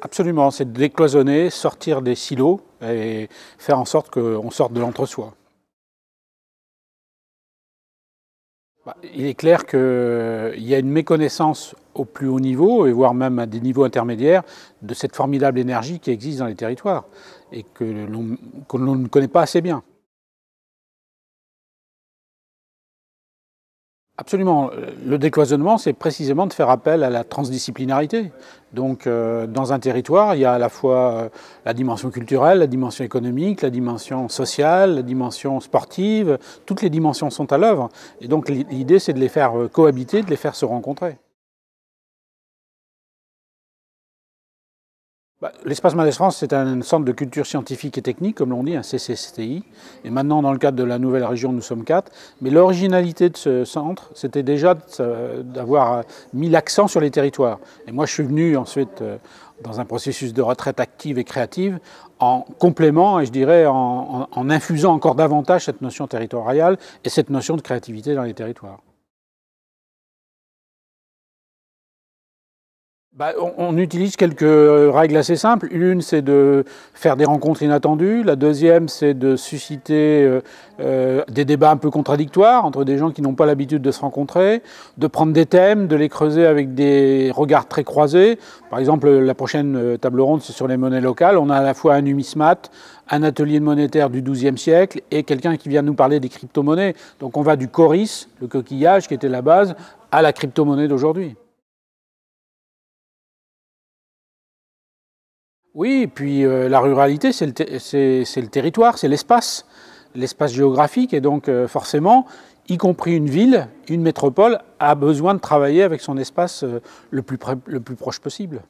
Absolument, c'est de décloisonner, sortir des silos et faire en sorte qu'on sorte de l'entre-soi. Bah, il est clair qu'il y a une méconnaissance au plus haut niveau, et voire même à des niveaux intermédiaires, de cette formidable énergie qui existe dans les territoires et que l'on ne connaît pas assez bien. Absolument. Euh, le décloisonnement, c'est précisément de faire appel à la transdisciplinarité. Donc, euh, dans un territoire, il y a à la fois euh, la dimension culturelle, la dimension économique, la dimension sociale, la dimension sportive. Toutes les dimensions sont à l'œuvre. Et donc, l'idée, c'est de les faire cohabiter, de les faire se rencontrer. Bah, l'espace Mendès France, c'est un centre de culture scientifique et technique, comme l'on dit, un CCCTI. Et maintenant, dans le cadre de la nouvelle région, nous sommes quatre. Mais l'originalité de ce centre, c'était déjà d'avoir euh, mis l'accent sur les territoires. Et moi, je suis venu ensuite euh, dans un processus de retraite active et créative, en complément et je dirais en infusant encore davantage cette notion territoriale et cette notion de créativité dans les territoires. Bah, on, utilise quelques euh, règles assez simples. L'une, c'est de faire des rencontres inattendues. La deuxième, c'est de susciter euh, euh, des débats un peu contradictoires entre des gens qui n'ont pas l'habitude de se rencontrer, de prendre des thèmes, de les creuser avec des regards très croisés. Par exemple, la prochaine table ronde, c'est sur les monnaies locales. On a à la fois un numismate, un atelier monétaire du XIIe siècle et quelqu'un qui vient nous parler des crypto-monnaies. Donc on va du coris, le coquillage qui était la base, à la crypto-monnaie d'aujourd'hui. Oui, et puis euh, la ruralité, c'est le, territoire, c'est l'espace, l'espace géographique, et donc euh, forcément, y compris une ville, une métropole, a besoin de travailler avec son espace euh, le plus proche possible.